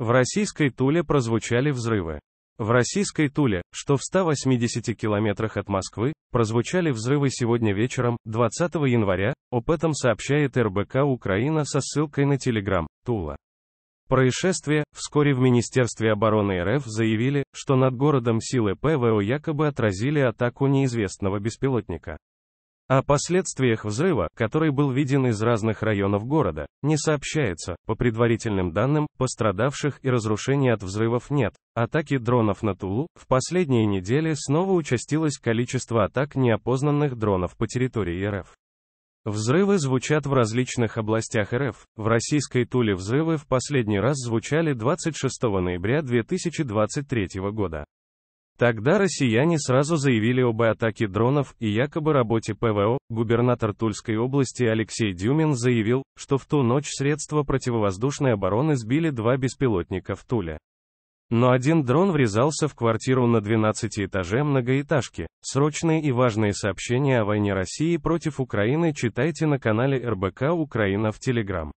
В российской Туле прозвучали взрывы. В российской Туле, что в 180 километрах от Москвы, прозвучали взрывы сегодня вечером, 20 января, об этом сообщает РБК Украина со ссылкой на Телеграм, Тула. Происшествие, вскоре в Министерстве обороны РФ заявили, что над городом силы ПВО якобы отразили атаку неизвестного беспилотника. О последствиях взрыва, который был виден из разных районов города, не сообщается. По предварительным данным, пострадавших и разрушений от взрывов нет. Атаки дронов на Тулу. В последние недели снова участилось количество атак неопознанных дронов по территории РФ. Взрывы звучат в различных областях РФ. В российской Туле взрывы в последний раз звучали 26 ноября 2023 года. Тогда россияне сразу заявили об атаке дронов и якобы работе ПВО. Губернатор Тульской области Алексей Дюмин заявил, что в ту ночь средства противовоздушной обороны сбили два беспилотника в Туле. Но один дрон врезался в квартиру на 12 этаже многоэтажки. Срочные и важные сообщения о войне России против Украины читайте на канале РБК Украина в Телеграм.